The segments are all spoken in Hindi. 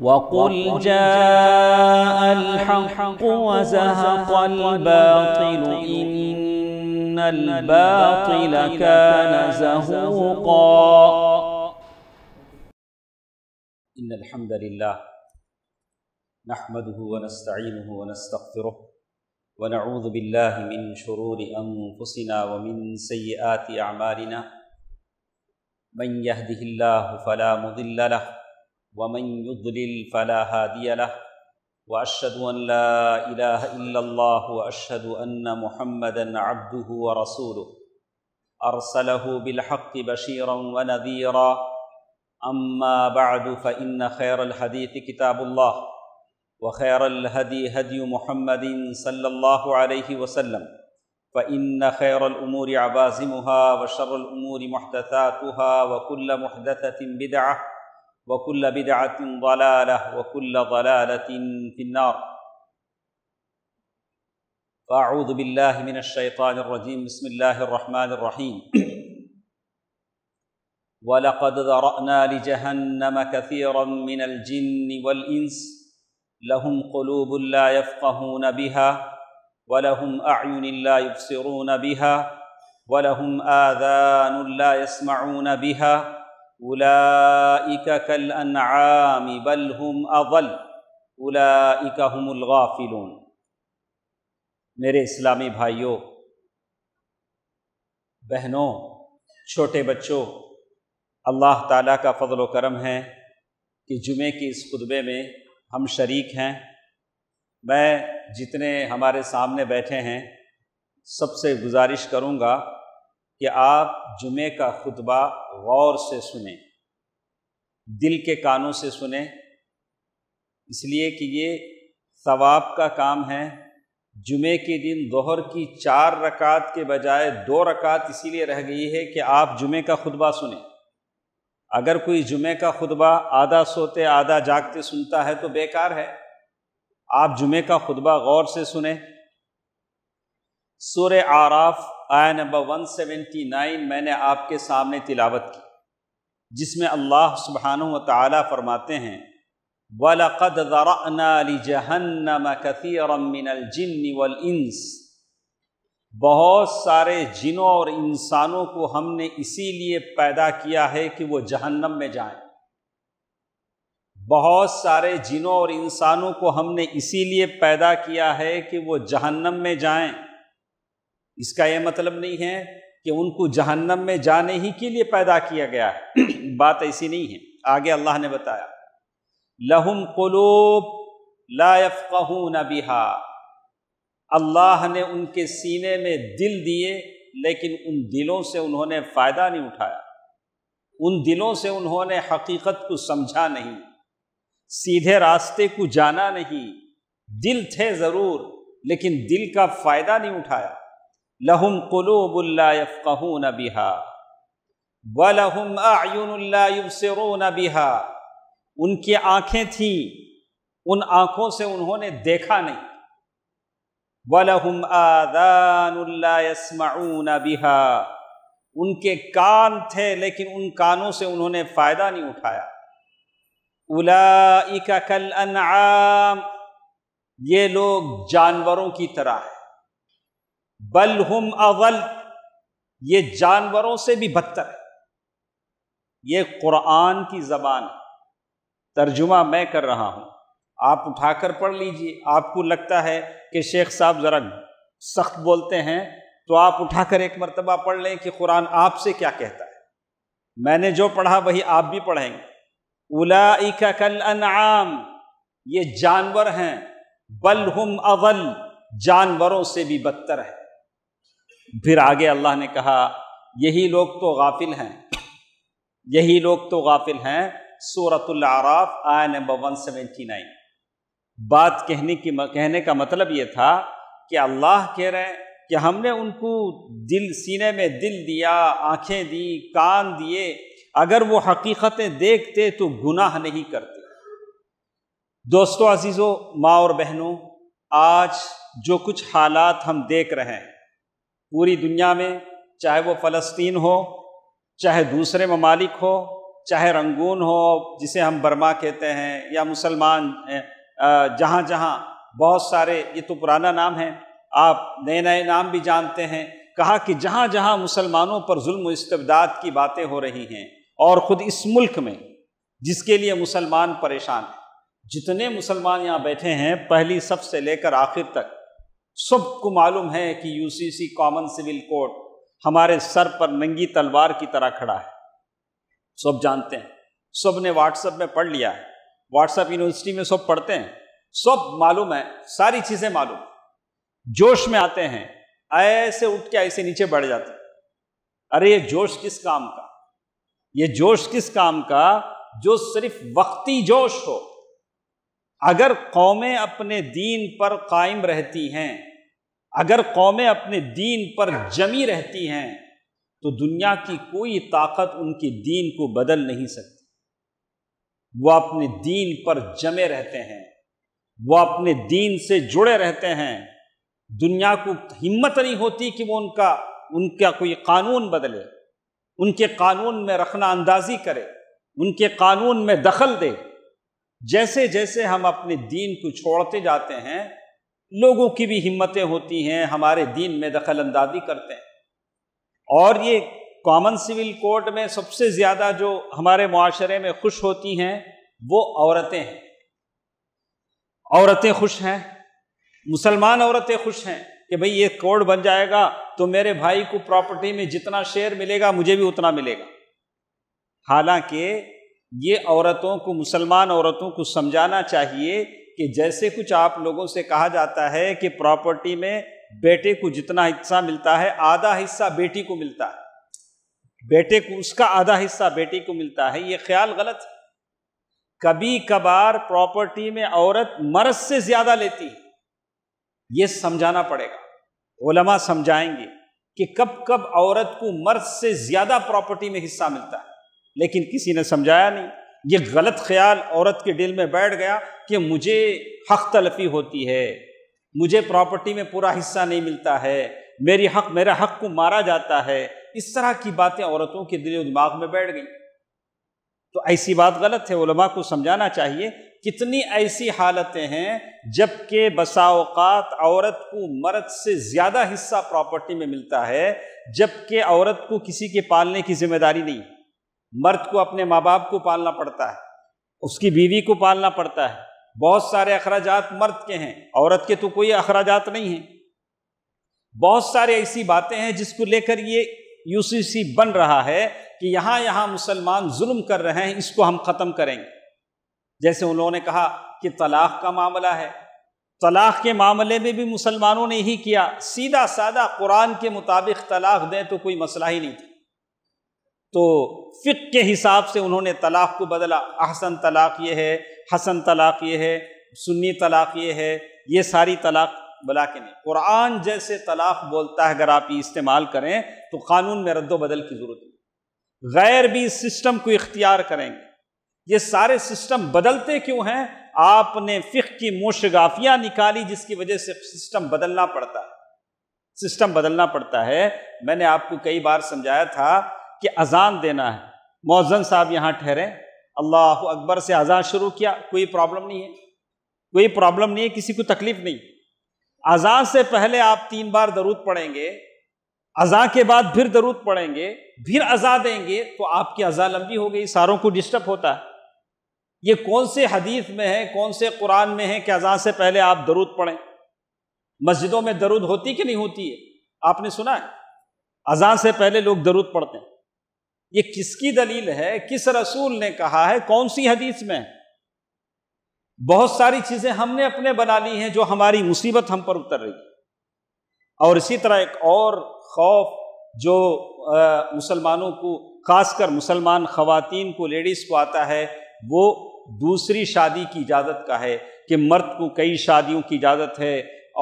وقل جاء الحق وزهق الباطل إن الباطل كان زهوقا إن الحمد لله نحمده ونستعينه ونستغفره ونعوذ بالله من شرور أنفسنا ومن سيئات أعمالنا من يهده الله فلا مضل له ومن يضلل فلا هادي له واشهد ان لا اله الا الله واشهد ان محمدا عبده ورسوله ارسله بالحق بشيرا ونذيرا اما بعد فان خير الحديث كتاب الله وخير الهدي هدي محمد صلى الله عليه وسلم فان خير الامور عبازمها وشر الامور محدثاتها وكل محدثه بدعه وكل بدعة ضلالة وكل ضلالة في النار فأعوذ بالله من الشيطان الرجيم بسم الله الرحمن الرحيم ولقد ذرأنا لجهنم كثيرا من الجن والإنس لهم قلوب لا يفقهون بها ولهم أعين لا يبصرون بها ولهم آذان لا يسمعون بها उलाइका कल अनआमी बल हम अवल उलाइका हुमुल मेरे इस्लामी भाइयों बहनों छोटे बच्चों अल्लाह ताला का फ़ضल करम है कि जुमे के इस खुतबे में हम शरीक हैं मैं जितने हमारे सामने बैठे हैं सबसे गुजारिश करूँगा कि आप जुमे का खुतबा गौर से सुने दिल के कानों से सुने इसलिए कि ये सवाब का काम है जुमे के दिन दोहर की चार रकात के बजाय दो रकात इसीलिए रह गई है कि आप जुमे का खुतबा सुने अगर कोई जुमे का खुतबा आधा सोते आधा जागते सुनता है तो बेकार है आप जुमे का खुतबा गौर से सुने सूर आराफ़ आया नंबर 179 मैंने आपके सामने तिलावत की जिसमें अल्लाह सुबहान ताली फरमाते हैं वलक़द और कथीरमिनजिन वलइंस बहुत सारे जिनों और इंसानों को हमने इसीलिए पैदा किया है कि वो जहन्नम में जाए बहुत सारे जिनों और इंसानों को हमने इसीलिए पैदा किया है कि वो जहन्नम में जाएं इसका यह मतलब नहीं है कि उनको जहन्नम में जाने ही के लिए पैदा किया गया है बात ऐसी नहीं है आगे अल्लाह ने बताया लहुम कलोब न बिहा अल्लाह ने उनके सीने में दिल दिए लेकिन उन दिलों से उन्होंने फ़ायदा नहीं उठाया उन दिलों से उन्होंने हकीकत को समझा नहीं सीधे रास्ते को जाना नहीं दिल थे ज़रूर लेकिन दिल का फ़ायदा नहीं उठाया लहुम क़ुलूबुल्लाफ़ून बिहा व लहुम आयुनल्लाबसरून बिहा उनकी आँखें थीं उन आँखों से उन्होंने देखा नहीं वलहुम आदानस्माउन बिहा उनके कान थे लेकिन उन कानों से उन्होंने फ़ायदा नहीं उठाया उलाइका कल अनआम ये लोग जानवरों की तरह है बल हम अवल ये जानवरों से भी बदतर है ये कुरान की जबान तर्जुमा मैं कर रहा हूं आप उठाकर पढ़ लीजिए आपको लगता है कि शेख साहब ज़रा सख्त बोलते हैं तो आप उठाकर एक मरतबा पढ़ लें कि कुरान आपसे क्या कहता है मैंने जो पढ़ा वही आप भी पढ़ेंगे उलाइका कल अन आम ये जानवर हैं बल हम अवल जानवरों से भी बदतर है फिर आगे अल्लाह ने कहा यही लोग तो गाफिल हैं यही लोग तो गाफिल हैं सूरतुल्लाराफ आय नंबर वन सेवेंटी नाइन बात कहने की कहने का मतलब ये था कि अल्लाह कह रहे हैं कि हमने उनको दिल सीने में दिल दिया आंखें दी कान दिए अगर वो हकीकतें देखते तो गुनाह नहीं करते दोस्तों अजीज़ों माँ और बहनों आज जो कुछ हालात हम देख रहे हैं पूरी दुनिया में चाहे वो फ़लस्तीन हो चाहे दूसरे ममालिक हो चाहे रंगून हो जिसे हम बर्मा कहते हैं या मुसलमान जहाँ जहाँ बहुत सारे ये तो पुराना नाम है आप नए नए नाम भी जानते हैं कहा कि जहाँ जहाँ मुसलमानों पर जुल्म इस्तबदाद की बातें हो रही हैं और ख़ुद इस मुल्क में जिसके लिए मुसलमान परेशान हैं जितने मुसलमान यहाँ बैठे हैं पहली सब से लेकर आखिर तक सबको मालूम है कि यूसीसी कॉमन सिविल कोर्ट हमारे सर पर नंगी तलवार की तरह खड़ा है सब जानते हैं सब ने व्हाट्सएप में पढ़ लिया है व्हाट्सएप यूनिवर्सिटी में सब पढ़ते हैं सब मालूम है सारी चीज़ें मालूम जोश में आते हैं ऐसे उठ के ऐसे नीचे बढ़ जाते हैं अरे ये जोश किस काम का ये जोश किस काम का जो सिर्फ वक्ती जोश हो अगर कौमें अपने दीन पर कायम रहती हैं अगर कौमें अपने दीन पर जमी रहती हैं तो दुनिया की कोई ताकत उनके दीन को बदल नहीं सकती वो अपने दीन पर जमे रहते हैं वो अपने दीन से जुड़े रहते हैं दुनिया को हिम्मत नहीं होती कि वो उनका उनका कोई कानून बदले उनके कानून में रखना अंदाजी करे उनके कानून में दखल दे जैसे जैसे हम अपने दीन को छोड़ते जाते हैं लोगों की भी हिम्मतें होती हैं हमारे दीन में दखल अंदाजी करते हैं और ये कॉमन सिविल कोर्ट में सबसे ज़्यादा जो हमारे माशरे में खुश होती हैं वो औरतें हैं औरतें खुश हैं मुसलमान औरतें खुश हैं कि भाई ये कोर्ट बन जाएगा तो मेरे भाई को प्रॉपर्टी में जितना शेयर मिलेगा मुझे भी उतना मिलेगा हालांकि ये औरतों को मुसलमान औरतों को समझाना चाहिए कि जैसे कुछ आप लोगों से कहा जाता है कि प्रॉपर्टी में बेटे को जितना हिस्सा मिलता है आधा हिस्सा बेटी को मिलता है बेटे को उसका आधा हिस्सा बेटी को मिलता है ये ख्याल गलत है कभी कभार प्रॉपर्टी में औरत मर्द से ज्यादा लेती है ये समझाना पड़ेगा ओलमा समझाएंगे कि कब कब औरत को मर्द से ज्यादा प्रॉपर्टी में हिस्सा मिलता है लेकिन किसी ने समझाया नहीं ये गलत ख्याल औरत के दिल में बैठ गया कि मुझे हक तलफी होती है मुझे प्रॉपर्टी में पूरा हिस्सा नहीं मिलता है मेरी हक मेरा हक को मारा जाता है इस तरह की बातें औरतों के दिल दिमाग में बैठ गई तो ऐसी बात गलत है उलमा को समझाना चाहिए कितनी ऐसी हालतें हैं जबकि बसाओकात औरत को मर्द से ज़्यादा हिस्सा प्रॉपर्टी में मिलता है जबकि औरत को किसी के पालने की जिम्मेदारी नहीं है मर्द को अपने माँ बाप को पालना पड़ता है उसकी बीवी को पालना पड़ता है बहुत सारे अखराज मर्द के हैं औरत के तो कोई अखराज नहीं हैं बहुत सारे ऐसी बातें हैं जिसको लेकर ये यूसी बन रहा है कि यहाँ यहाँ मुसलमान जुल्म कर रहे हैं इसको हम ख़त्म करेंगे जैसे उन्होंने कहा कि तलाक का मामला है तलाक के मामले में भी मुसलमानों ने ही किया सीधा सादा कुरान के मुताबिक तलाक दें तो कोई मसला ही नहीं था तो फ़िक के हिसाब से उन्होंने तलाक़ को बदला अहसन तलाक़ ये है हसन तलाक़ ये है सुन्नी तलाक़ ये है ये सारी तलाक़ बला के नहीं कुरान जैसे तलाक़ बोलता है अगर आप ये इस्तेमाल करें तो कानून में रद्द बदल की ज़रूरत नहीं गैर भी इस सिस्टम को इख्तियार करेंगे ये सारे सिस्टम बदलते क्यों हैं आपने फ़िक की मोशगाफियाँ निकाली जिसकी वजह से सिस्टम बदलना पड़ता है सिस्टम बदलना पड़ता है मैंने आपको कई बार समझाया था कि अजान देना है मौजन साहब यहाँ ठहरे अल्लाह अकबर से अजान शुरू किया कोई प्रॉब्लम नहीं है कोई प्रॉब्लम नहीं है किसी को तकलीफ नहीं अजान से पहले आप तीन बार दरूद पढ़ेंगे अजा के बाद फिर दरूद पढ़ेंगे फिर अजा देंगे तो आपकी अजा लंबी हो गई सारों को डिस्टर्ब होता है ये कौन से हदीस में है कौन से कुरान में है कि अजा से पहले आप दरूद पढ़ें मस्जिदों में दरूद होती कि नहीं होती है आपने सुना है अजा से पहले लोग दरूद पढ़ते हैं ये किसकी दलील है किस रसूल ने कहा है कौन सी हदीस में बहुत सारी चीजें हमने अपने बना ली हैं जो हमारी मुसीबत हम पर उतर रही और इसी तरह एक और खौफ जो मुसलमानों को खासकर मुसलमान खवतिन को लेडीज़ को आता है वो दूसरी शादी की इजाज़त का है कि मर्द को कई शादियों की इजाज़त है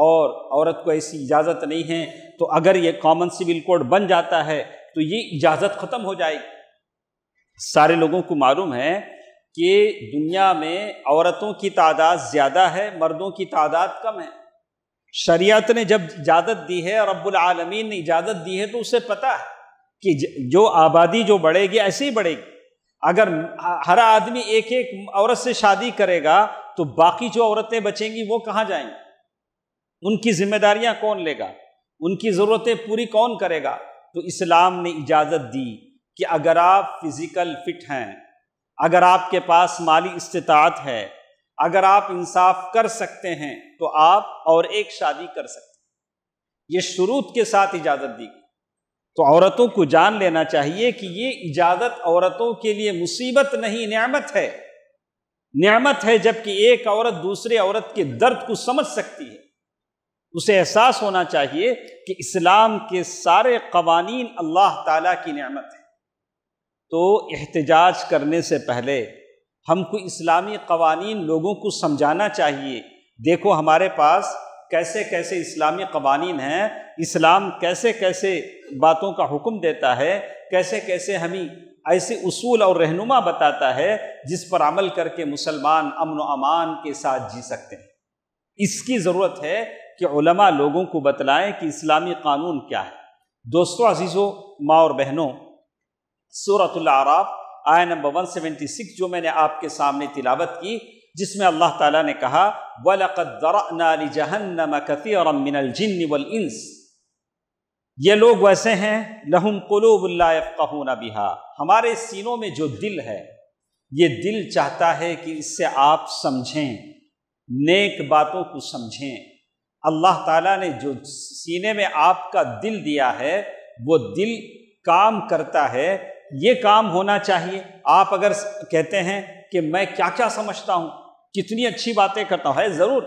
और औरत को ऐसी इजाज़त नहीं है तो अगर ये कॉमन सिविल कोड बन जाता है तो ये इजाज़त ख़त्म हो जाएगी सारे लोगों को मालूम है कि दुनिया में औरतों की तादाद ज़्यादा है मर्दों की तादाद कम है शरीयत ने जब इजाज़त दी है और अब्बुल आलमीन ने इजाज़त दी है तो उसे पता है कि जो आबादी जो बढ़ेगी ऐसे ही बढ़ेगी अगर हर आदमी एक एक औरत से शादी करेगा तो बाकी जो औरतें बचेंगी वो कहाँ जाएंगी उनकी जिम्मेदारियां कौन लेगा उनकी ज़रूरतें पूरी कौन करेगा तो इस्लाम ने इजाज़त दी कि अगर आप फिज़िकल फिट हैं अगर आपके पास माली इस्तात है अगर आप इंसाफ कर सकते हैं तो आप और एक शादी कर सकते हैं ये शुरूत के साथ इजाज़त दी गई तो औरतों को जान लेना चाहिए कि ये इजाज़त औरतों के लिए मुसीबत नहीं नमत है न्यामत है जबकि एक औरत दूसरे औरत के दर्द को समझ सकती है उसे एहसास होना चाहिए कि इस्लाम के सारे कवानीन अल्लाह ताला की नमत हैं तो एहतजाज करने से पहले हमको इस्लामी कवानीन लोगों को समझाना चाहिए देखो हमारे पास कैसे कैसे इस्लामी कवानीन हैं इस्लाम कैसे कैसे बातों का हुक्म देता है कैसे कैसे हमें ऐसे उसूल और रहनुमा बताता है जिस पर अमल करके मुसलमान अमन अमान के साथ जी सकते हैं इसकी ज़रूरत है कि उलमा लोगों को बतलाएं कि इस्लामी कानून क्या है दोस्तों अजीज़ों माँ और बहनों सूरतलाराफ आया नंबर वन सेवेंटी सिक्स जो मैंने आपके सामने तिलावत की जिसमें अल्लाह ताला ने कहा वलकदर जहन्नम कफ़ी मिनल जिन्न वल इंस ये लोग वैसे हैं लहुम कलूबल्लाफ़ून बिहा हमारे सीनों में जो दिल है ये दिल चाहता है कि इससे आप समझें नेक बातों को समझें अल्लाह ताला ने जो सीने में आपका दिल दिया है वो दिल काम करता है ये काम होना चाहिए आप अगर कहते हैं कि मैं क्या क्या समझता हूँ कितनी अच्छी बातें करता हूँ है ज़रूर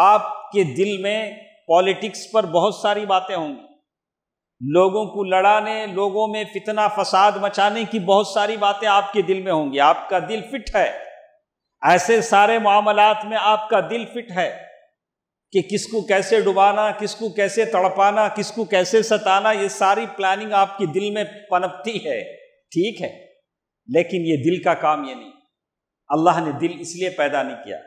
आपके दिल में पॉलिटिक्स पर बहुत सारी बातें होंगी लोगों को लड़ाने लोगों में फितना फसाद मचाने की बहुत सारी बातें आपके दिल में होंगी आपका दिल फिट है ऐसे सारे मामलात में आपका दिल फिट है कि किसको कैसे डुबाना किसको कैसे तड़पाना किसको कैसे सताना ये सारी प्लानिंग आपके दिल में पनपती है ठीक है लेकिन ये दिल का काम ये नहीं अल्लाह ने दिल इसलिए पैदा नहीं किया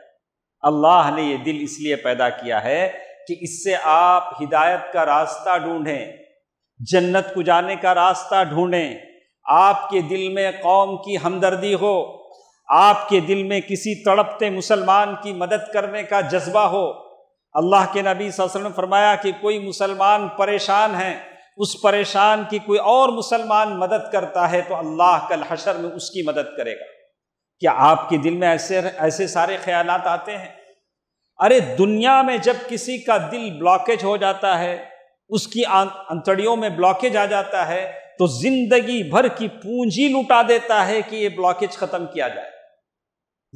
अल्लाह ने ये दिल इसलिए पैदा किया है कि इससे आप हिदायत का रास्ता ढूंढें जन्नत को जाने का रास्ता ढूंढें आपके दिल में कौम की हमदर्दी हो आपके दिल में किसी तड़पते मुसलमान की मदद करने का जज्बा हो अल्लाह के नबी वसल्लम फरमाया कि कोई मुसलमान परेशान है उस परेशान की कोई और मुसलमान मदद करता है तो अल्लाह कल हशर में उसकी मदद करेगा क्या आपके दिल में ऐसे ऐसे सारे ख्याल आते हैं अरे दुनिया में जब किसी का दिल ब्लॉकेज हो जाता है उसकी अंतड़ियों में ब्लॉकेज आ जाता है तो जिंदगी भर की पूंजी लुटा देता है कि ये ब्लॉकेज खत्म किया जाए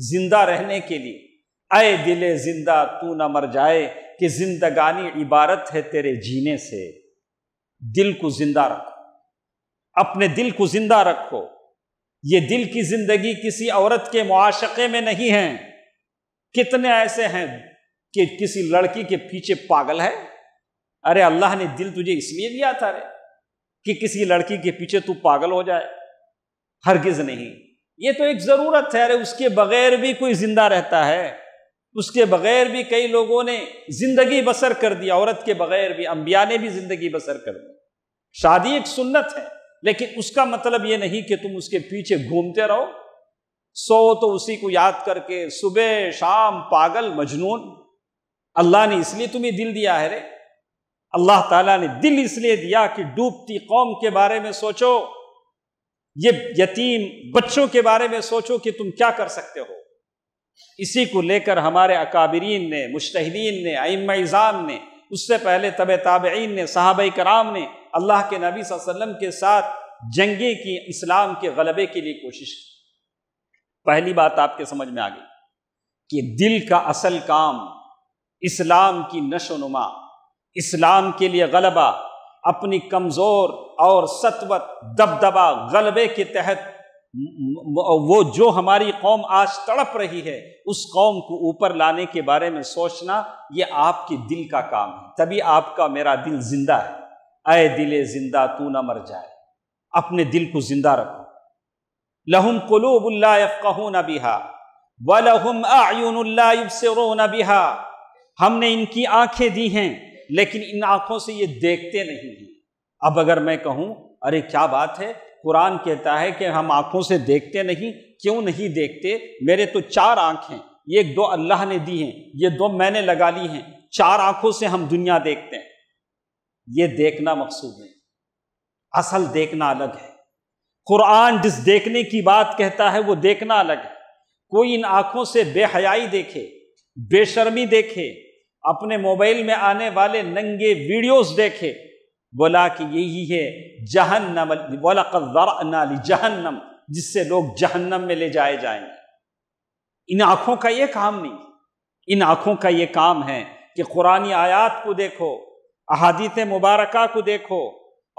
जिंदा रहने के लिए आए दिले जिंदा तू न मर जाए कि जिंदगानी इबारत है तेरे जीने से दिल को जिंदा रखो अपने दिल को जिंदा रखो ये दिल की जिंदगी किसी औरत के मुआशे में नहीं है कितने ऐसे हैं कि किसी लड़की के पीछे पागल है अरे अल्लाह ने दिल तुझे इसलिए दिया था रे कि किसी लड़की के पीछे तू पागल हो जाए हरगिज नहीं ये तो एक ज़रूरत है अरे उसके बगैर भी कोई जिंदा रहता है उसके बगैर भी कई लोगों ने जिंदगी बसर कर दी औरत के बगैर भी अंबिया ने भी जिंदगी बसर कर दी शादी एक सुन्नत है लेकिन उसका मतलब ये नहीं कि तुम उसके पीछे घूमते रहो सो तो उसी को याद करके सुबह शाम पागल मजनून अल्लाह ने इसलिए तुम्हें दिल दिया है रे अल्लाह ताला ने दिल इसलिए दिया कि डूबती कौम के बारे में सोचो ये यतीम बच्चों के बारे में सोचो कि तुम क्या कर सकते हो इसी को लेकर हमारे अकाबरीन ने मुश्तदीन ने आम ने उससे पहले तब ताबीन ने साहब कराम ने अल्लाह के नबी वसल्लम के साथ जंगे की इस्लाम के गलबे के लिए कोशिश की पहली बात आपके समझ में आ गई कि दिल का असल काम इस्लाम की नशो नुमा इस्लाम के लिए गलबा अपनी कमज़ोर और सतवत दबदबा गलबे के तहत वो जो हमारी कौम आज तड़प रही है उस कौम को ऊपर लाने के बारे में सोचना ये आपके दिल का काम है तभी आपका मेरा दिल जिंदा है अय दिल जिंदा तू ना मर जाए अपने दिल को जिंदा रखो लहुम कलूबुल्लाफ़ून बिहा व लहुम आयुनल्लाबसरोन बिहा हमने इनकी आंखें दी हैं लेकिन इन आंखों से ये देखते नहीं हैं अब अगर मैं कहूँ अरे क्या बात है कुरान कहता है कि हम आँखों से देखते नहीं क्यों नहीं देखते मेरे तो चार आँख हैं ये दो अल्लाह ने दी हैं ये दो मैंने लगा ली हैं चार आँखों से हम दुनिया देखते हैं ये देखना मकसूद है असल देखना अलग है कुरान जिस देखने की बात कहता है वो देखना अलग है कोई इन आँखों से बेहयाई देखे बेशर्मी देखे अपने मोबाइल में आने वाले नंगे वीडियोस देखे बोला कि यही है जहन्नम बोला कदरना जहन्नम जिससे लोग जहन्नम में ले जाए जाएंगे इन आँखों का ये काम नहीं इन आँखों का ये काम है कि कुरानी आयात को देखो अहादीत मुबारक को देखो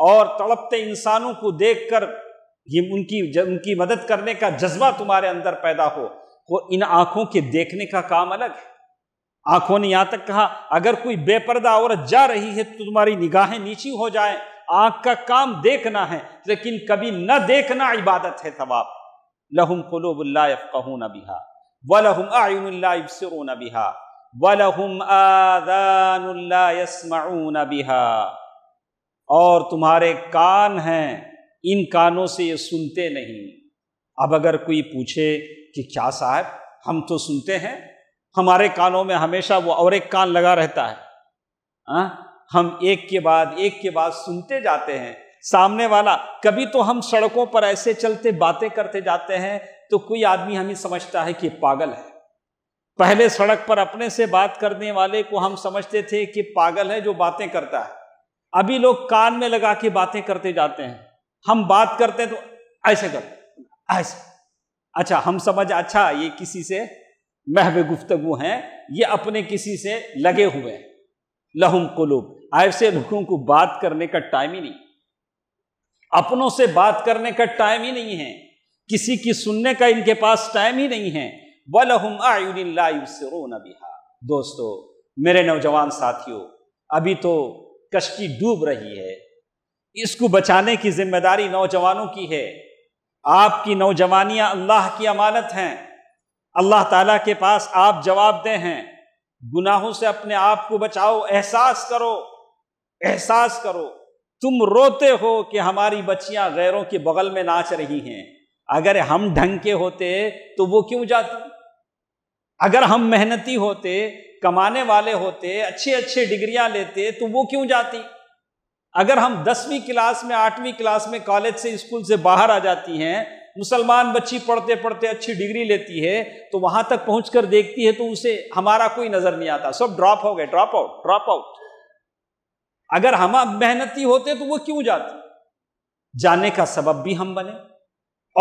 और तड़पते इंसानों को देख कर ये उनकी उनकी मदद करने का जज्बा तुम्हारे अंदर पैदा हो वो इन आँखों के देखने का काम अलग है आंखों ने यहां तक कहा अगर कोई बेपर्दा औरत जा रही है तो तुम्हारी निगाहें नीची हो जाए आंख का काम देखना है लेकिन कभी न देखना इबादत है सवाब लहुम कुलूबल्लाफ़ून बिहा वलहुम आयुनल्लाबसरून बिहा वलहुम आदान बिहा और तुम्हारे कान हैं इन कानों से ये सुनते नहीं अब अगर कोई पूछे कि क्या साहब हम तो सुनते हैं हमारे कानों में हमेशा वो और एक कान लगा रहता है आ? हाँ? हम एक के बाद एक के बाद सुनते जाते हैं सामने वाला कभी तो हम सड़कों पर ऐसे चलते बातें करते जाते हैं तो कोई आदमी हमें समझता है कि पागल है पहले सड़क पर अपने से बात करने वाले को हम समझते थे कि पागल है जो बातें करता है अभी लोग कान में लगा के बातें करते जाते हैं हम बात करते हैं तो ऐसे कर ऐसे अच्छा हम समझ अच्छा ये किसी से महव गुफ्तगु हैं ये अपने किसी से लगे हुए हैं लहुम कुलूब ऐसे लोगों को बात करने का टाइम ही नहीं अपनों से बात करने का टाइम ही नहीं है किसी की सुनने का इनके पास टाइम ही नहीं है वलहुम बिहा दोस्तों मेरे नौजवान साथियों अभी तो कश्ती डूब रही है इसको बचाने की जिम्मेदारी नौजवानों की है आपकी नौजवानियां अल्लाह की अमानत हैं अल्लाह ताला के पास आप जवाब दे हैं गुनाहों से अपने आप को बचाओ एहसास करो एहसास करो तुम रोते हो कि हमारी बच्चियां गैरों के बगल में नाच रही हैं अगर हम ढंग के होते तो वो क्यों जाती अगर हम मेहनती होते कमाने वाले होते अच्छे अच्छे डिग्रियां लेते तो वो क्यों जाती अगर हम दसवीं क्लास में आठवीं क्लास में कॉलेज से स्कूल से बाहर आ जाती हैं मुसलमान बच्ची पढ़ते पढ़ते अच्छी डिग्री लेती है तो वहां तक पहुंचकर देखती है तो उसे हमारा कोई नजर नहीं आता सब ड्रॉप हो गए ड्रॉप आउट ड्रॉप आउट अगर हम मेहनती होते तो वो क्यों जाते जाने का सबब भी हम बने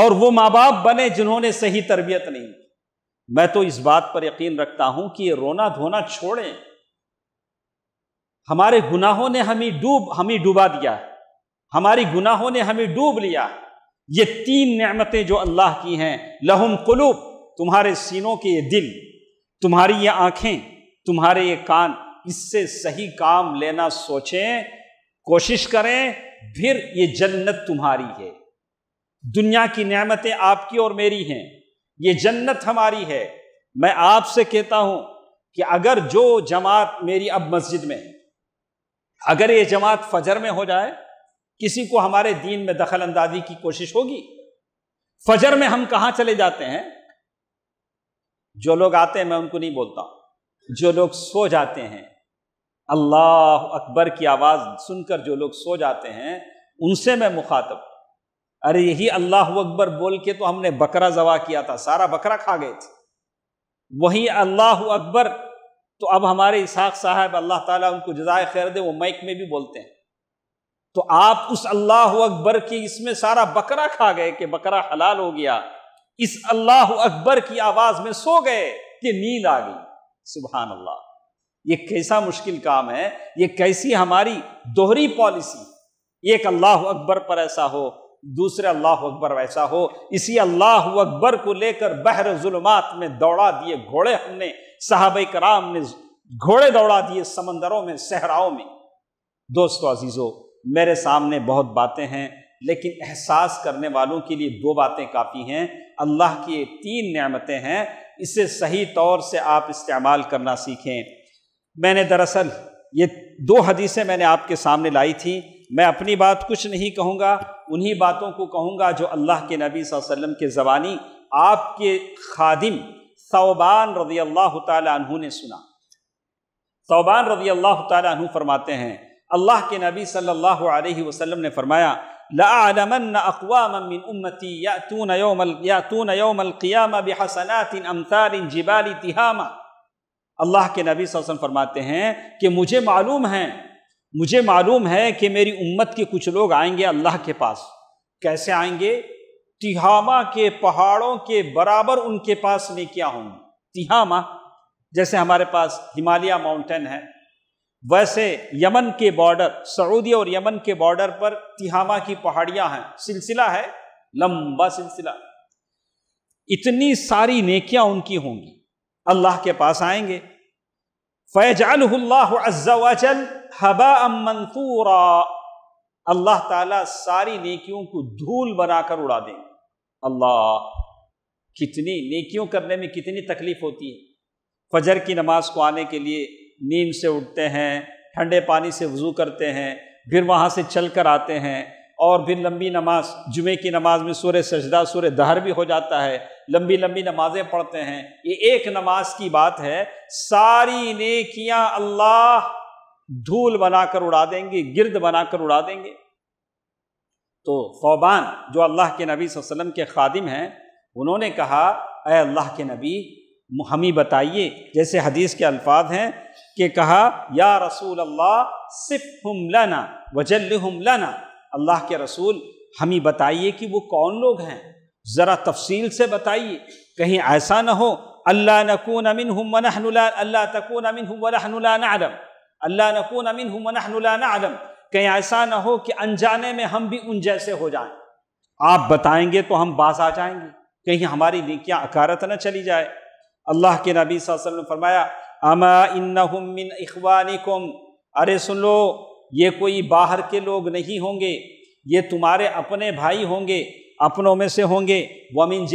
और वो माँ बाप बने जिन्होंने सही तरबियत नहीं की मैं तो इस बात पर यकीन रखता हूं कि ये रोना धोना छोड़ें हमारे गुनाहों ने हमें डूब हमें डूबा दिया हमारी गुनाहों ने हमें डूब लिया ये तीन नेमतें जो अल्लाह की हैं लहुम कुलूब तुम्हारे सीनों के ये दिल तुम्हारी ये आँखें तुम्हारे ये कान इससे सही काम लेना सोचें कोशिश करें फिर ये जन्नत तुम्हारी है दुनिया की नेमतें आपकी और मेरी हैं ये जन्नत हमारी है मैं आपसे कहता हूं कि अगर जो जमात मेरी अब मस्जिद में अगर ये जमात फजर में हो जाए किसी को हमारे दीन में दखल अंदाजी की कोशिश होगी फजर में हम कहाँ चले जाते हैं जो लोग आते हैं मैं उनको नहीं बोलता जो लोग सो जाते हैं अल्लाह अकबर की आवाज़ सुनकर जो लोग सो जाते हैं उनसे मैं मुखातब अरे यही अल्लाह अकबर बोल के तो हमने बकरा जवा किया था सारा बकरा खा गए थे वही अल्लाह अकबर तो अब हमारे इसाक साहब अल्लाह ताला उनको जजाय खैर दे वो मैक में भी बोलते हैं तो आप उस अल्लाह अकबर की इसमें सारा बकरा खा गए कि बकरा हलाल हो गया इस अल्लाह अकबर की आवाज में सो गए कि नींद आ गई सुबह अल्लाह ये कैसा मुश्किल काम है ये कैसी हमारी दोहरी पॉलिसी एक अल्लाह अकबर पर ऐसा हो दूसरे अल्लाह अकबर वैसा हो इसी अल्लाह अकबर को लेकर बहर जुलमात में दौड़ा दिए घोड़े हमने साहब कराम ने घोड़े दौड़ा दिए समंदरों में सहराओं में दोस्तों अजीजों मेरे सामने बहुत बातें हैं लेकिन एहसास करने वालों के लिए दो बातें काफ़ी हैं अल्लाह की ये तीन नेमतें हैं इसे सही तौर से आप इस्तेमाल करना सीखें मैंने दरअसल ये दो हदीसें मैंने आपके सामने लाई थी मैं अपनी बात कुछ नहीं कहूँगा उन्हीं बातों को कहूँगा जो अल्लाह के नबी वसल्लम के ज़बानी आपके खादिम सौबान रजी अल्लाह तु ने सुना सौबान रजी अल्लाह तु फरमाते हैं अल्लाह के नबी सल्लल्लाहु अलैहि वसल्लम ने फरमाया लामन अकवामिन उम्मती यातून यौमल यातून यौमल क़ियामा बिहसनातिन अमतारिन जिबाली तिहामा अल्लाह के नबी वसल्लम फरमाते हैं कि मुझे मालूम है मुझे मालूम है कि मेरी उम्मत के कुछ लोग आएंगे अल्लाह के पास कैसे आएंगे तिहामा के पहाड़ों के बराबर उनके पास में क्या होंगे तिहामा जैसे हमारे पास हिमालय माउंटेन है वैसे यमन के बॉर्डर सऊदी और यमन के बॉर्डर पर तिहामा की पहाड़ियां हैं सिलसिला है लंबा सिलसिला इतनी सारी नेकियां उनकी होंगी अल्लाह के पास आएंगे फैजाल्लाजल हबा मंसूरा अल्लाह ताला सारी नेकियों को धूल बनाकर उड़ा देंगे अल्लाह कितनी नेकियों करने में कितनी तकलीफ होती है फजर की नमाज को आने के लिए नींद से उठते हैं ठंडे पानी से वज़ू करते हैं फिर वहाँ से चल कर आते हैं और फिर लंबी नमाज जुमे की नमाज में सूर्य सजदा सूर्य दहर भी हो जाता है लंबी लंबी नमाज़ें पढ़ते हैं ये एक नमाज की बात है सारी नेकियां अल्लाह धूल बनाकर उड़ा देंगे गिरद बनाकर उड़ा देंगे तो फौबान जो अल्लाह के नबी वसल्लम के खादिम हैं उन्होंने कहा अल्लाह के नबी हमी बताइए जैसे हदीस के अल्फाज हैं कि कहा या रसूल अल्लाह सिफ हम लना वजल हम लना अल्लाह के रसूल हम ही बताइए कि वो कौन लोग हैं ज़रा तफसील से बताइए कहीं ऐसा ना हो अल्लाह नकून अमिन हम अल्लाह तकून अमिन हम आलम अल्लाह नकून अमिन हम आलम कहीं ऐसा ना हो कि अनजाने में हम भी उन जैसे हो जाए आप बताएंगे तो हम बाज आ जाएंगे कहीं हमारी निकियाँ अकारत ना चली जाए अल्लाह के नबी वसल्लम ने फरमाया अमा इन्नहुम मिन इखवानिकुम अरे सुन लो ये कोई बाहर के लोग नहीं होंगे ये तुम्हारे अपने भाई होंगे अपनों में से होंगे वमिन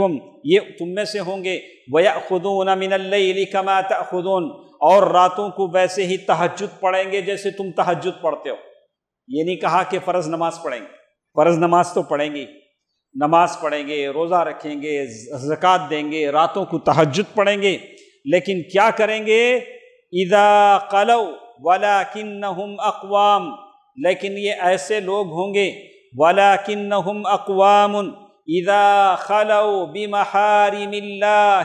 कम ये तुम में से होंगे वया ख़ुद मिनल्लैली कमा खुदून और रातों को वैसे ही तहजद पढ़ेंगे जैसे तुम तहजद पढ़ते हो ये नहीं कहा कि फ़र्ज़ नमाज पढ़ेंगे फ़र्ज़ नमाज तो पढ़ेंगे नमाज पढ़ेंगे रोज़ा रखेंगे ज़क़ात देंगे रातों को तहजद पढ़ेंगे लेकिन क्या करेंगे इदा कलव वाला किन्न अकवाम लेकिन ये ऐसे लोग होंगे वाला किन्न अकवाम इदा खलव बिमहारिमिल्लाहा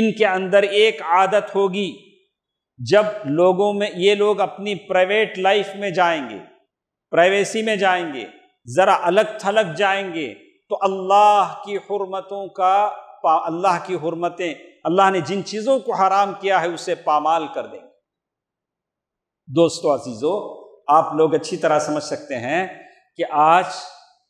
इनके अंदर एक आदत होगी जब लोगों में ये लोग अपनी प्राइवेट लाइफ में जाएंगे प्राइवेसी में जाएंगे ज़रा अलग थलग जाएंगे तो अल्लाह की हरमतों का अल्लाह की हरमतें अल्लाह ने जिन चीज़ों को हराम किया है उसे पामाल कर देंगे दोस्तों अजीज़ों आप लोग अच्छी तरह समझ सकते हैं कि आज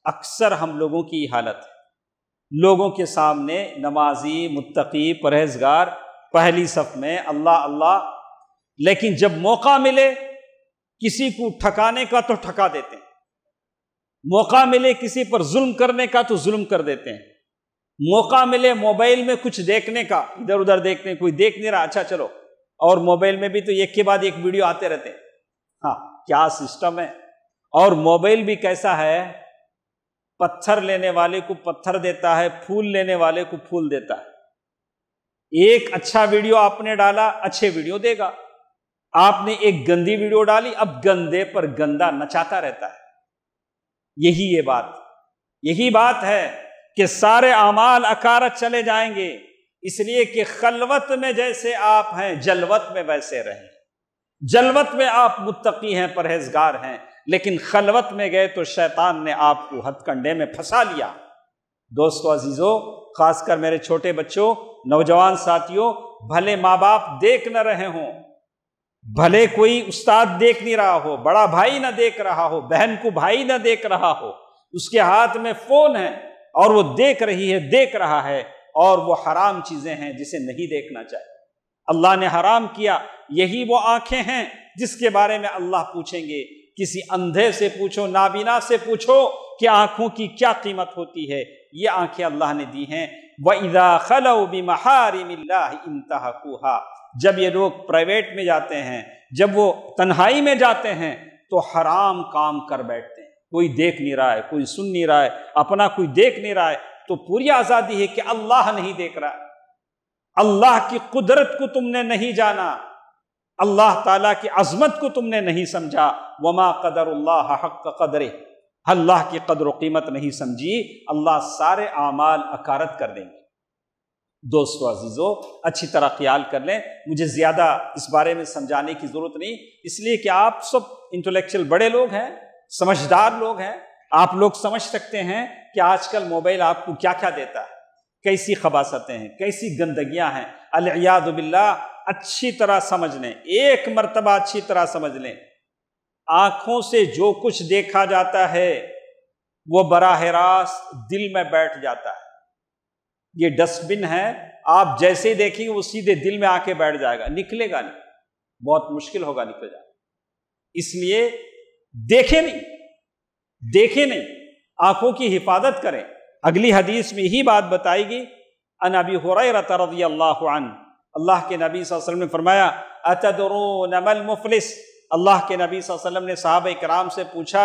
अक्सर हम लोगों की हालत है लोगों के सामने नमाजी मुतकी परहेजगार पहली सफ में अल्लाह अल्लाह लेकिन जब मौका मिले किसी को ठकाने का तो ठका देते हैं मौका मिले किसी पर जुल्म करने का तो जुल्म कर देते हैं मौका मिले मोबाइल में कुछ देखने का इधर उधर देखने कोई देख नहीं रहा अच्छा चलो और मोबाइल में भी तो एक के बाद एक वीडियो आते रहते हैं हाँ क्या सिस्टम है और मोबाइल भी कैसा है पत्थर लेने वाले को पत्थर देता है फूल लेने वाले को फूल देता है एक अच्छा वीडियो आपने डाला अच्छे वीडियो देगा आपने एक गंदी वीडियो डाली अब गंदे पर गंदा नचाता रहता है यही ये बात यही बात है कि सारे अमाल अकार चले जाएंगे इसलिए कि खलवत में जैसे आप हैं जलवत में वैसे रहें जलवत में आप मुत्तकी हैं परहेजगार हैं लेकिन खलवत में गए तो शैतान ने आपको हथकंडे में फंसा लिया दोस्तों अजीज़ों खासकर मेरे छोटे बच्चों नौजवान साथियों भले माँ बाप देख न रहे हों भले कोई उस्ताद देख नहीं रहा हो बड़ा भाई ना देख रहा हो बहन को भाई ना देख रहा हो उसके हाथ में फोन है और वो देख रही है देख रहा है और वो हराम चीज़ें हैं जिसे नहीं देखना चाहिए अल्लाह ने हराम किया यही वो आंखें हैं जिसके बारे में अल्लाह पूछेंगे किसी अंधे से पूछो नाबीना से पूछो कि आंखों की क्या कीमत होती है ये आंखें अल्लाह ने दी हैं व इदा खलबी जब ये लोग प्राइवेट में जाते हैं जब वो तन्हाई में जाते हैं तो हराम काम कर बैठते हैं कोई देख नहीं रहा है कोई सुन नहीं रहा है अपना कोई देख नहीं रहा है तो पूरी आज़ादी है कि अल्लाह नहीं देख रहा अल्लाह की कुदरत को तुमने नहीं जाना अल्लाह ताला की अजमत को तुमने नहीं समझा वमा कदर हक कदर अल्लाह की कदर कीमत नहीं समझी अल्लाह सारे आमाल अकारत कर देंगे दोस्तों अजीज़ो अच्छी तरह ख्याल कर लें मुझे ज़्यादा इस बारे में समझाने की ज़रूरत नहीं इसलिए कि आप सब इंटेलेक्चुअल बड़े लोग हैं समझदार लोग हैं आप लोग समझ सकते हैं कि आजकल मोबाइल आपको क्या क्या देता है कैसी खबासतें हैं कैसी गंदगियां हैं अलियादबिल्ला अच्छी तरह समझ लें एक मरतबा अच्छी तरह समझ लें आंखों से जो कुछ देखा जाता है वो बराह रास्त दिल में बैठ जाता है ये डस्टबिन है आप जैसे ही देखेंगे वो सीधे दिल में आके बैठ जाएगा निकलेगा नहीं बहुत मुश्किल होगा निकल जाना इसलिए देखे नहीं देखे नहीं आंखों की हिफाजत करें अगली हदीस में ही बात बताएगी अन हो रजी अल्लाह अल्लाह के नबी वसल्लम ने फरमाया अतदरो नमल मुफलिस अल्लाह के नबी वसल्लम ने साहब कराम से पूछा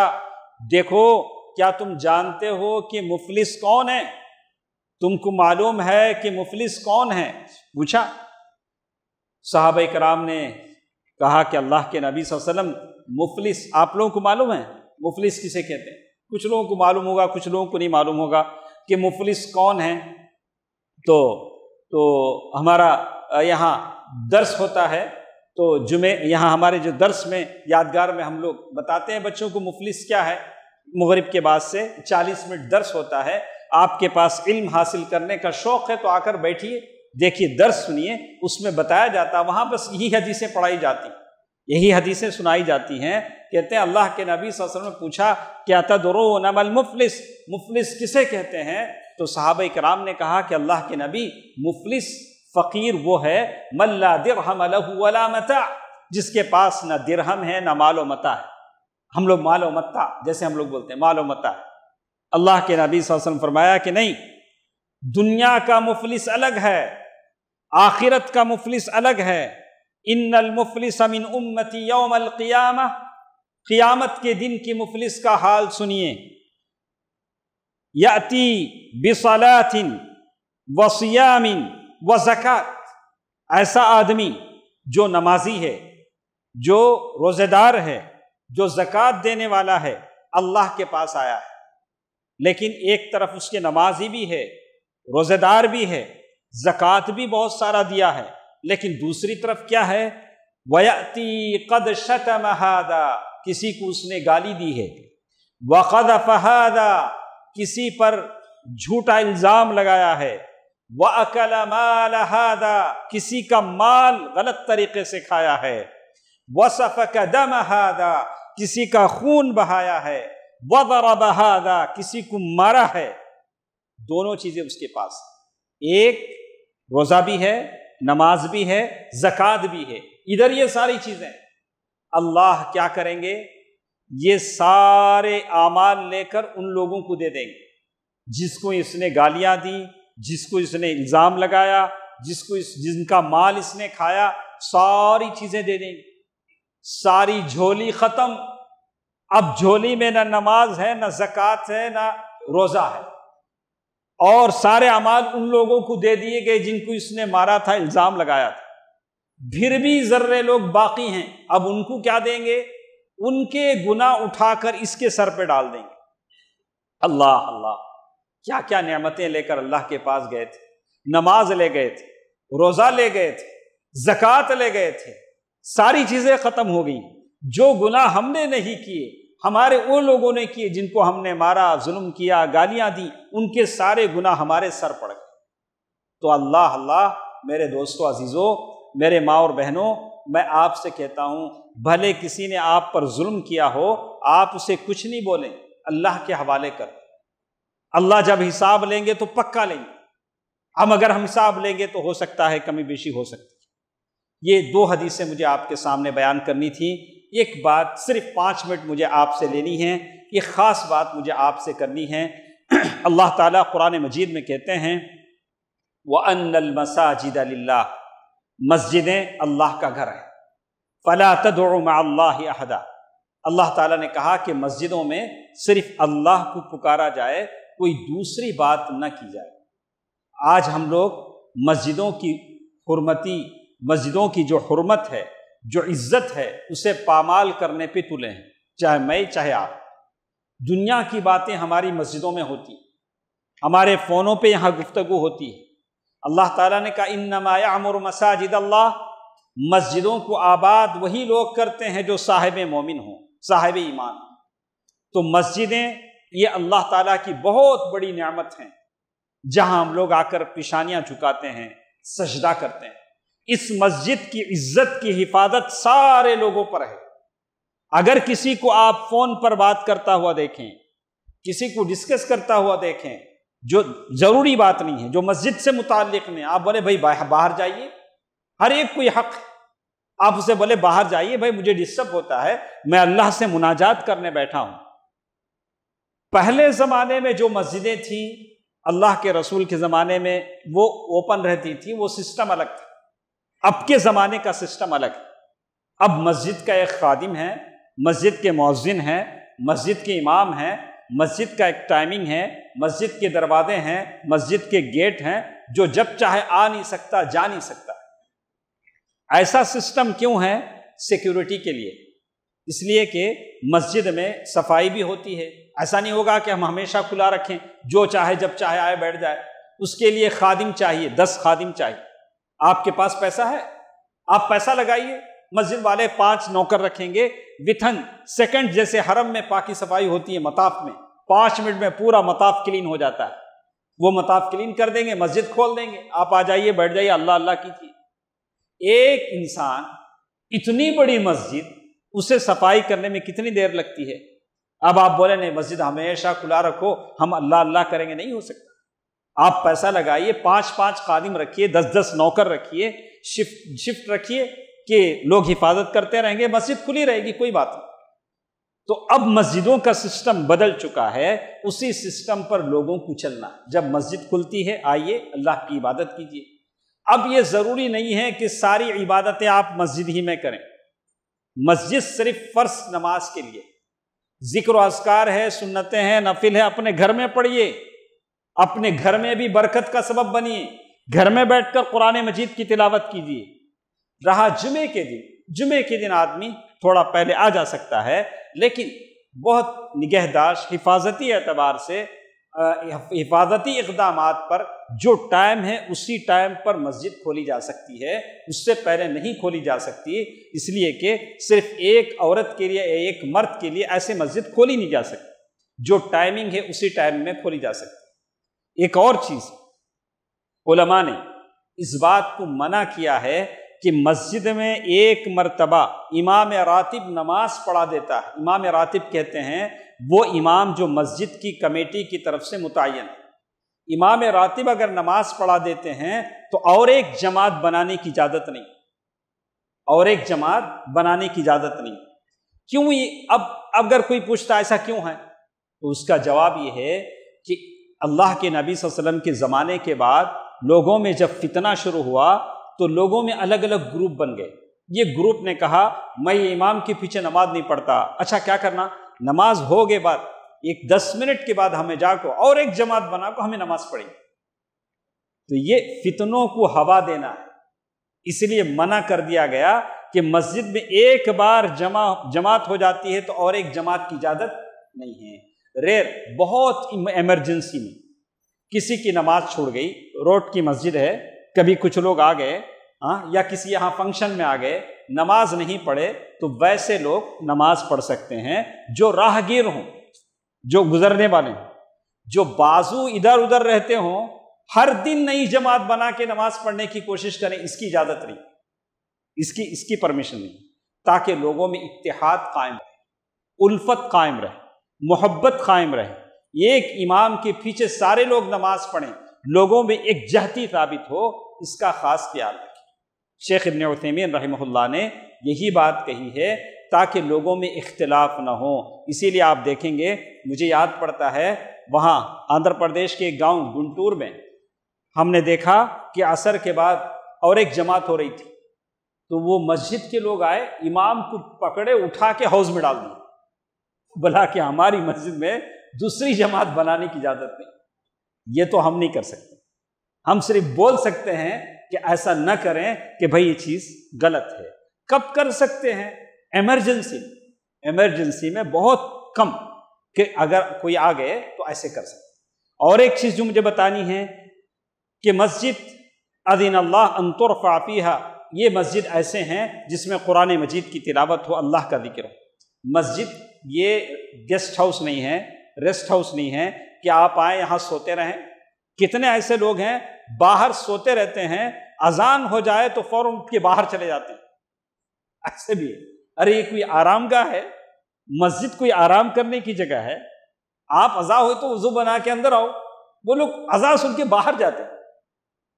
देखो क्या तुम जानते हो कि मुफलिस कौन है तुमको मालूम है कि मुफलिस कौन है पूछा साहब कराम ने कहा कि अल्लाह के नबी वसल्लम मुफलिस आप लोगों को मालूम है मुफलिस किसे कहते हैं कुछ लोगों को मालूम होगा कुछ लोगों को नहीं मालूम होगा कि मुफलिस कौन है तो तो हमारा यहाँ दर्स होता है तो जुमे यहाँ हमारे जो दर्स में यादगार में हम लोग बताते हैं बच्चों को मुफलिस क्या है मगरब के बाद से चालीस मिनट दर्स होता है आपके पास इल्म हासिल करने का शौक़ है तो आकर बैठिए देखिए दर्स सुनिए उसमें बताया जाता वहाँ बस यही हदीसें पढ़ाई जाती यही हदीसें सुनाई जाती हैं कहते हैं अल्लाह के नबी वसल्लम ने पूछा क्या तदरो नमल मुफलिस मुफलिस किसे कहते हैं तो साहब कराम ने कहा कि अल्लाह के नबी मुफलिस फ़कीर वो है मल्ला दिरहम वला मता जिसके पास ना दिरहम है ना मालो मता है हम लोग मालो मत्ता जैसे हम लोग बोलते हैं मालो मत है अल्लाह के नबी वसल्लम फरमाया कि नहीं दुनिया का मुफलिस अलग है आखिरत का मुफलिस अलग है इन नलमुफलिस मिन उम्मती यौमल क़ियामा क़ियामत के दिन की मुफलिस का हाल सुनिए याति बिसलातिन वसियामिन व ज़क़़त ऐसा आदमी जो नमाजी है जो रोज़ेदार है जो ज़क़़त देने वाला है अल्लाह के पास आया है लेकिन एक तरफ उसके नमाजी भी है रोज़ेदार भी है ज़क़़त भी बहुत सारा दिया है लेकिन दूसरी तरफ क्या है वयती कद शत महादा किसी को उसने गाली दी है वक़द फहादा किसी पर झूठा इल्ज़ाम लगाया है व अकल मालहादा किसी का माल गलत तरीके से खाया है वसफ़ कदम हादा किसी का खून बहाया है वरा बहादा किसी को मारा है दोनों चीज़ें उसके पास एक रोज़ा भी है नमाज भी है जक़ात भी है इधर ये सारी चीज़ें अल्लाह क्या करेंगे ये सारे आमाल लेकर उन लोगों को दे देंगे जिसको इसने गालियाँ दी जिसको इसने इल्ज़ाम लगाया जिसको इस जिनका माल इसने खाया सारी चीज़ें दे देंगे सारी झोली ख़त्म अब झोली में ना नमाज है ना ज़क़़त है ना रोज़ा है और सारे अमाल उन लोगों को दे दिए गए जिनको इसने मारा था इल्ज़ाम लगाया था फिर भी जर्रे लोग बाकी हैं अब उनको क्या देंगे उनके गुना उठाकर इसके सर पे डाल देंगे अल्लाह अल्लाह क्या क्या नेमतें लेकर अल्लाह के पास गए थे नमाज ले गए थे रोज़ा ले गए थे ज़क़़त ले गए थे सारी चीज़ें ख़त्म हो गई जो गुना हमने नहीं किए हमारे वो लोगों ने किए जिनको हमने मारा जुल्म किया गालियां दी उनके सारे गुना हमारे सर पड़ गए तो अल्लाह अल्लाह मेरे दोस्तों अजीज़ों मेरे माँ और बहनों मैं आपसे कहता हूँ भले किसी ने आप पर जुल्म किया हो आप उसे कुछ नहीं बोलें अल्लाह के हवाले कर अल्लाह जब हिसाब लेंगे तो पक्का लेंगे हम अगर हम हिसाब लेंगे तो हो सकता है कमी बेशी हो सकती है ये दो हदीसें मुझे आपके सामने बयान करनी थी एक बात सिर्फ पाँच मिनट मुझे आपसे लेनी है ये ख़ास बात मुझे आपसे करनी है अल्लाह ताला कुरान मजीद में कहते हैं व अनमसाजिद मस्जिदें अल्लाह का घर है फ़ला तदमाल्लाहदा अल्लाह ताला ने कहा कि मस्जिदों में सिर्फ अल्लाह को पुकारा जाए कोई दूसरी बात न की जाए आज हम लोग मस्जिदों की हरमती मस्जिदों की जो हरमत है जो इज्जत है उसे पामाल करने पे तुले हैं चाहे मैं चाहे आप दुनिया की बातें हमारी मस्जिदों में होती हमारे फ़ोनों पे यहाँ गुफ्तगु होती है अल्लाह ताला ने कहा इन नमायामर मसाजिद अल्लाह मस्जिदों को आबाद वही लोग करते हैं जो साहिब मोमिन हों साहिब ईमान तो मस्जिदें ये अल्लाह ताला की बहुत बड़ी नेमत हैं जहां हम लोग आकर पेशानियाँ झुकाते हैं सजदा करते हैं इस मस्जिद की इज्जत की हिफाजत सारे लोगों पर है अगर किसी को आप फोन पर बात करता हुआ देखें किसी को डिस्कस करता हुआ देखें जो जरूरी बात नहीं है जो मस्जिद से मुतक नहीं आप बोले भाई बाहर जाइए हर एक को हक है आप उसे बोले बाहर जाइए भाई मुझे डिस्टर्ब होता है मैं अल्लाह से मुनाजात करने बैठा हूं पहले ज़माने में जो मस्जिदें थी अल्लाह के रसूल के ज़माने में वो ओपन रहती थी वो सिस्टम अलग था अब के ज़माने का सिस्टम अलग है अब मस्जिद का एक खादिम है मस्जिद के मौजिन हैं मस्जिद के इमाम हैं मस्जिद का एक टाइमिंग है मस्जिद के दरवाजे हैं मस्जिद के गेट हैं जो जब चाहे आ नहीं सकता जा नहीं सकता ऐसा सिस्टम क्यों है सिक्योरिटी के लिए इसलिए कि मस्जिद में सफाई भी होती है ऐसा नहीं होगा कि हम हमेशा खुला रखें जो चाहे जब चाहे आए बैठ जाए उसके लिए खादिम चाहिए दस खादिम चाहिए आपके पास पैसा है आप पैसा लगाइए मस्जिद वाले पांच नौकर रखेंगे विथन सेकंड जैसे हरम में पाकि सफाई होती है मताफ में पांच मिनट में पूरा मताफ क्लीन हो जाता है वो मताफ क्लीन कर देंगे मस्जिद खोल देंगे आप आ जाइए बैठ जाइए अल्लाह अल्लाह की थी एक इंसान इतनी बड़ी मस्जिद उसे सफाई करने में कितनी देर लगती है अब आप बोले नहीं मस्जिद हमेशा खुला रखो हम अल्लाह अल्लाह करेंगे नहीं हो सकता आप पैसा लगाइए पांच पांच कादिम रखिए दस दस नौकर रखिए शिफ्ट शिफ्ट रखिए कि लोग हिफाजत करते रहेंगे मस्जिद खुली रहेगी कोई बात नहीं तो अब मस्जिदों का सिस्टम बदल चुका है उसी सिस्टम पर लोगों को चलना जब मस्जिद खुलती है आइए अल्लाह की इबादत कीजिए अब ये ज़रूरी नहीं है कि सारी इबादतें आप मस्जिद ही में करें मस्जिद सिर्फ फर्श नमाज के लिए जिक्र असकार है सुन्नतें हैं नफिल है अपने घर में पढ़िए अपने घर में भी बरकत का सबब बनिए घर में बैठकर कुरान मजीद की तिलावत कीजिए रहा जुमे के दिन जुमे के दिन आदमी थोड़ा पहले आ जा सकता है लेकिन बहुत निगहदाश हिफाजती एतबार से हिफाजती इकदाम पर जो टाइम है उसी टाइम पर मस्जिद खोली जा सकती है उससे पहले नहीं खोली जा सकती इसलिए कि सिर्फ एक औरत के लिए एक मर्द के लिए ऐसे मस्जिद खोली नहीं जा सकती जो टाइमिंग है उसी टाइम में खोली जा सकती एक और चीज उलमा ने इस बात को मना किया है कि मस्जिद में एक मरतबा इमाम रातिब नमाज पढ़ा देता है इमाम रातिब कहते हैं वो इमाम जो मस्जिद की कमेटी की तरफ से मुतन है इमाम रातिब अगर नमाज पढ़ा देते हैं तो और एक जमात बनाने की इजाज़त नहीं और एक जमात बनाने की इजाज़त नहीं क्यों ये अब अगर कोई पूछता ऐसा क्यों है तो उसका जवाब ये है कि अल्लाह के नबी वसल्लम के ज़माने के बाद लोगों में जब फितना शुरू हुआ तो लोगों में अलग अलग ग्रुप बन गए ये ग्रुप ने कहा मैं इमाम के पीछे नमाज नहीं पढ़ता अच्छा क्या करना नमाज हो गए बाद एक दस मिनट के बाद हमें जाकर और एक जमात बना को हमें नमाज पढ़ेगी तो ये फितनों को हवा देना है इसलिए मना कर दिया गया कि मस्जिद में एक बार जमा जमात हो जाती है तो और एक जमात की इजाज़त नहीं है रेयर बहुत इमरजेंसी में किसी की नमाज छूट गई रोड की मस्जिद है कभी कुछ लोग आ गए हाँ, या किसी यहाँ फंक्शन में आ गए नमाज नहीं पढ़े तो वैसे लोग नमाज पढ़ सकते हैं जो राहगीर हों जो गुजरने वाले हों जो बाजू इधर उधर रहते हों हर दिन नई जमात बना के नमाज पढ़ने की कोशिश करें इसकी इजाज़त नहीं इसकी इसकी परमिशन नहीं ताकि लोगों में इतिहाद कायम रहे उल्फत कायम रहे मोहब्बत कायम रहे एक इमाम के पीछे सारे लोग नमाज पढ़ें लोगों में एक जहती साबित हो इसका ख़ास ख्याल रखें शेख इबन उतमीन रहमल्ला ने यही बात कही है ताकि लोगों में इख्तलाफ ना हो इसीलिए आप देखेंगे मुझे याद पड़ता है वहाँ आंध्र प्रदेश के गांव गुंटूर में हमने देखा कि असर के बाद और एक जमात हो रही थी तो वो मस्जिद के लोग आए इमाम को पकड़े उठा के हौज़ में डाल दिए बुला के हमारी मस्जिद में दूसरी जमात बनाने की इजाज़त नहीं ये तो हम नहीं कर सकते हम सिर्फ बोल सकते हैं कि ऐसा न करें कि भाई ये चीज़ गलत है कब कर सकते हैं एमरजेंसी एमरजेंसी में बहुत कम कि अगर कोई आ गए तो ऐसे कर सकते और एक चीज़ जो मुझे बतानी है कि मस्जिद अदीन अल्लाह अंतर फ़ाफ़ीहा ये मस्जिद ऐसे हैं जिसमें कुरान मजीद की तिलावत हो अल्लाह का जिक्र हो मस्जिद ये गेस्ट हाउस नहीं है रेस्ट हाउस नहीं है कि आप आए यहां सोते रहें कितने ऐसे लोग हैं बाहर सोते रहते हैं अजान हो जाए तो फौरन उठ के बाहर चले जाते हैं ऐसे भी है अरे ये कोई आरामगाह है मस्जिद कोई आराम करने की जगह है आप अजा हो तो वजू बना के अंदर आओ वो लोग अजा सुन के बाहर जाते हैं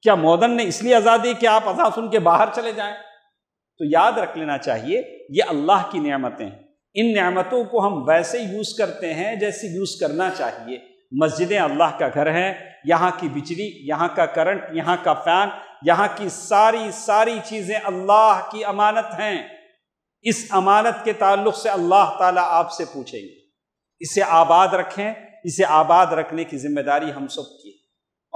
क्या मोदन ने इसलिए अजा दी कि आप अजा सुन के बाहर चले जाएं तो याद रख लेना चाहिए ये अल्लाह की नियामतें हैं इन नियामतों को हम वैसे यूज़ करते हैं जैसे यूज़ करना चाहिए मस्जिदें अल्लाह का घर है यहाँ की बिजली यहाँ का करंट यहाँ का फ़ैन यहाँ की सारी सारी चीज़ें अल्लाह की अमानत हैं इस अमानत के ताल्लुक से अल्लाह ताला आपसे पूछेंगे इसे आबाद रखें इसे आबाद रखने की जिम्मेदारी हम सब की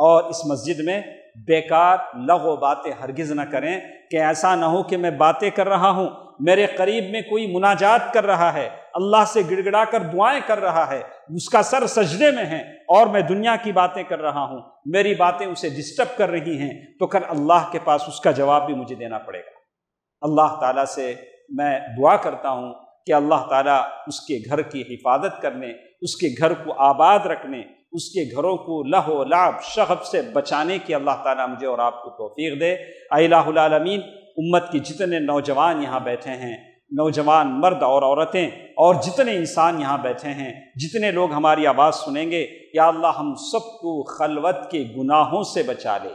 और इस मस्जिद में बेकार लगो बातें हरगिज़ ना करें कि ऐसा ना हो कि मैं बातें कर रहा हूँ मेरे करीब में कोई मुनाजात कर रहा है अल्लाह से गिड़गिड़ा कर दुआएं कर रहा है उसका सर सजदे में है और मैं दुनिया की बातें कर रहा हूं मेरी बातें उसे डिस्टर्ब कर रही हैं तो कर अल्लाह के पास उसका जवाब भी मुझे देना पड़ेगा अल्लाह ताला से मैं दुआ करता हूं कि अल्लाह ताला उसके घर की हिफाजत करने उसके घर को आबाद रखने उसके घरों को लहो लाभ शहब से बचाने की अल्लाह ताला मुझे और आपको तोफ़ी दे अलामीन उम्मत के जितने नौजवान यहाँ बैठे हैं नौजवान मर्द और औरतें और जितने इंसान यहाँ बैठे हैं जितने लोग हमारी आवाज़ सुनेंगे या अल्लाह हम सबको खलवत के गुनाहों से बचा ले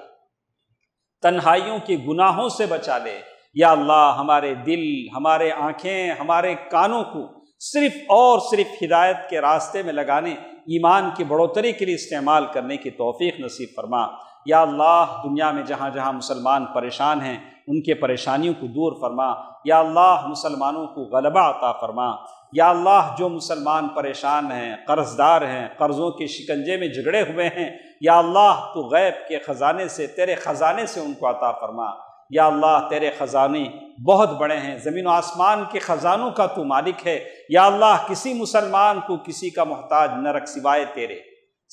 तन्हाइयों के गुनाहों से बचा ले या अल्लाह हमारे दिल हमारे आँखें हमारे कानों को सिर्फ और सिर्फ हिदायत के रास्ते में लगाने ईमान की बढ़ोतरी के लिए इस्तेमाल करने की तोफ़ी नसीब फरमा या अल्लाह दुनिया में जहाँ जहाँ मुसलमान परेशान हैं उनके परेशानियों को दूर फरमा या अल्लाह मुसलमानों को गलबा अता फरमा या अल्लाह जो मुसलमान परेशान हैं कर्जदार हैं कर्ज़ों के शिकंजे में झगड़े हुए हैं या अल्लाह तो गैब के ख़जाने से तेरे ख़जाने से उनको अता फरमा या अल्लाह तेरे ख़जाने बहुत बड़े हैं ज़मीन आसमान के ख़जानों का तो मालिक है या अल्लाह किसी मुसलमान को किसी का मोहताज न रख सिवाए तेरे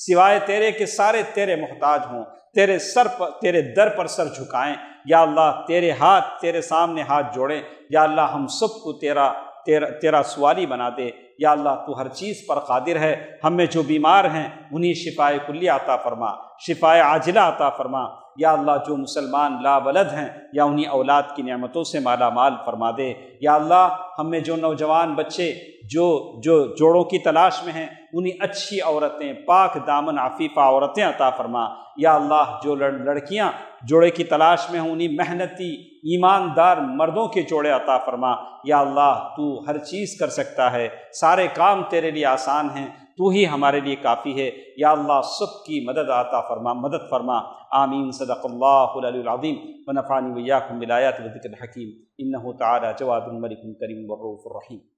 सिवाए तेरे के सारे तेरे मोहताज हों तेरे सर पर तेरे दर पर सर झुकाएं या अल्लाह तेरे हाथ तेरे सामने हाथ जोड़ें या अल्लाह हम सबको तेरा तेरा तेरा सवारी बना दे या अल्लाह तू हर चीज़ पर कादिर है हमें जो बीमार हैं उन्हें शिफाए कुल्ली आता फरमा शिफाए आजिला आता फरमा या अल्लाह जो मुसलमान लावलद हैं या उन्हीं औलाद की नियामतों से माला माल फरमा दे या अल्लाह हम में जो नौजवान बच्चे जो जो जोड़ों की तलाश में हैं उन्हीं अच्छी औरतें पाक दामन आफीफा औरतें अता फरमा या अल्लाह जो लड़, लड़कियाँ जोड़े की तलाश में हों उन्हीं मेहनती ईमानदार मर्दों के जोड़े अता फरमा या अल्लाह तू हर चीज़ कर सकता है सारे काम तेरे लिए आसान हैं तू ही हमारे लिए काफ़ी है या अल्लाह सब की मदद आता फरमा मदद फरमा आमीन सदक़ल्लाज़ीम वनफ़ानी वैयाकुम विलायात वदिक हकीम इन तारा जवाब मलिक करीम वर्रूफ़ रहीम